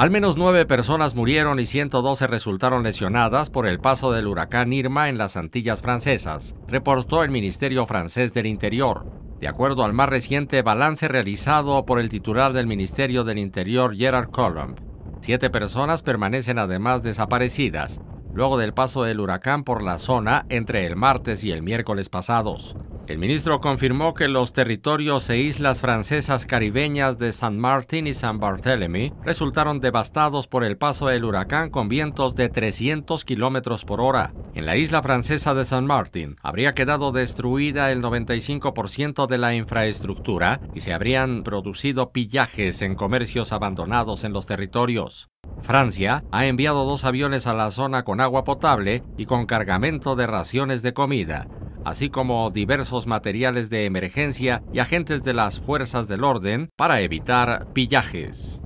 Al menos nueve personas murieron y 112 resultaron lesionadas por el paso del huracán Irma en las Antillas francesas, reportó el Ministerio francés del Interior. De acuerdo al más reciente balance realizado por el titular del Ministerio del Interior, Gerard Collomb. siete personas permanecen además desaparecidas, luego del paso del huracán por la zona entre el martes y el miércoles pasados. El ministro confirmó que los territorios e islas francesas caribeñas de San Martín y San Barthélemy resultaron devastados por el paso del huracán con vientos de 300 kilómetros por hora. En la isla francesa de San Martín habría quedado destruida el 95% de la infraestructura y se habrían producido pillajes en comercios abandonados en los territorios. Francia ha enviado dos aviones a la zona con agua potable y con cargamento de raciones de comida, así como diversos materiales de emergencia y agentes de las fuerzas del orden para evitar pillajes.